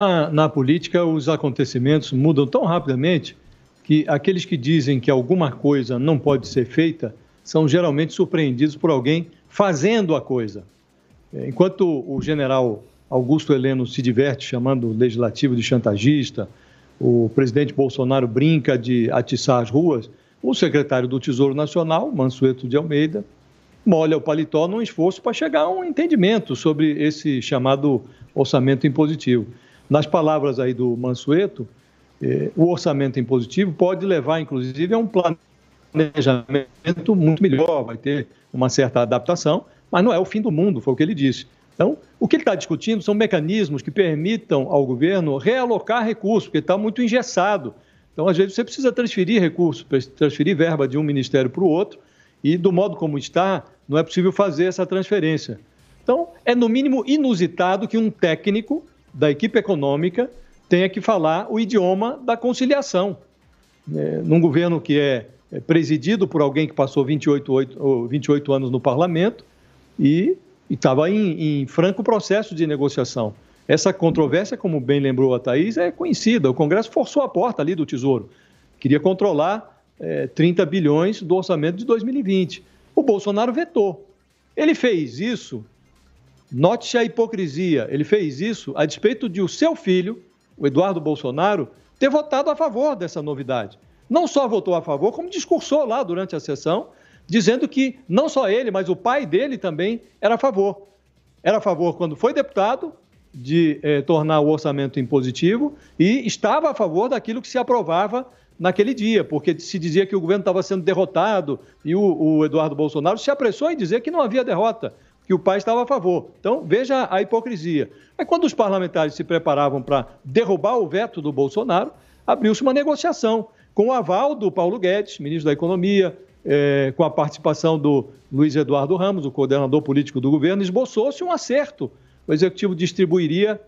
Na, ah, na política, os acontecimentos mudam tão rapidamente que aqueles que dizem que alguma coisa não pode ser feita são geralmente surpreendidos por alguém fazendo a coisa. É, enquanto o general Augusto Heleno se diverte chamando o legislativo de chantagista, o presidente Bolsonaro brinca de atiçar as ruas, o secretário do Tesouro Nacional, Mansueto de Almeida, molha o paletó num esforço para chegar a um entendimento sobre esse chamado orçamento impositivo. Nas palavras aí do Mansueto, eh, o orçamento impositivo pode levar, inclusive, a um planejamento muito melhor, vai ter uma certa adaptação, mas não é o fim do mundo, foi o que ele disse. Então, o que ele está discutindo são mecanismos que permitam ao governo realocar recursos, porque está muito engessado. Então, às vezes, você precisa transferir recursos, transferir verba de um ministério para o outro, e do modo como está, não é possível fazer essa transferência. Então, é no mínimo inusitado que um técnico da equipe econômica tenha que falar o idioma da conciliação. É, num governo que é, é presidido por alguém que passou 28, 8, 28 anos no parlamento e estava em, em franco processo de negociação. Essa controvérsia, como bem lembrou a Thaís, é conhecida. O Congresso forçou a porta ali do Tesouro. Queria controlar é, 30 bilhões do orçamento de 2020. O Bolsonaro vetou. Ele fez isso Note-se a hipocrisia. Ele fez isso a despeito de o seu filho, o Eduardo Bolsonaro, ter votado a favor dessa novidade. Não só votou a favor, como discursou lá durante a sessão, dizendo que não só ele, mas o pai dele também era a favor. Era a favor quando foi deputado de eh, tornar o orçamento impositivo e estava a favor daquilo que se aprovava naquele dia, porque se dizia que o governo estava sendo derrotado e o, o Eduardo Bolsonaro se apressou em dizer que não havia derrota que o pai estava a favor. Então, veja a hipocrisia. Aí, quando os parlamentares se preparavam para derrubar o veto do Bolsonaro, abriu-se uma negociação com o aval do Paulo Guedes, ministro da Economia, é, com a participação do Luiz Eduardo Ramos, o coordenador político do governo, esboçou-se um acerto. O executivo distribuiria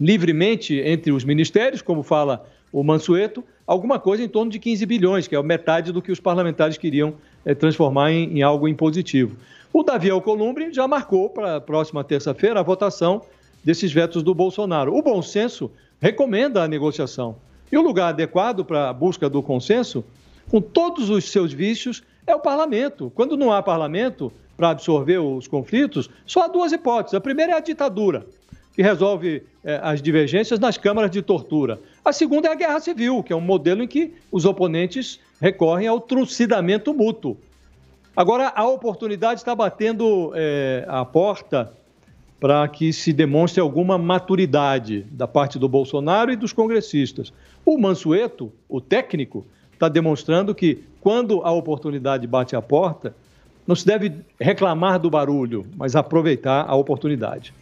livremente entre os ministérios, como fala o Mansueto, alguma coisa em torno de 15 bilhões, que é metade do que os parlamentares queriam é, transformar em, em algo impositivo. O Davi Alcolumbre já marcou para a próxima terça-feira a votação desses vetos do Bolsonaro. O bom senso recomenda a negociação. E o lugar adequado para a busca do consenso, com todos os seus vícios, é o parlamento. Quando não há parlamento para absorver os conflitos, só há duas hipóteses. A primeira é a ditadura, que resolve eh, as divergências nas câmaras de tortura. A segunda é a guerra civil, que é um modelo em que os oponentes recorrem ao trucidamento mútuo. Agora, a oportunidade está batendo é, a porta para que se demonstre alguma maturidade da parte do Bolsonaro e dos congressistas. O Mansueto, o técnico, está demonstrando que, quando a oportunidade bate a porta, não se deve reclamar do barulho, mas aproveitar a oportunidade.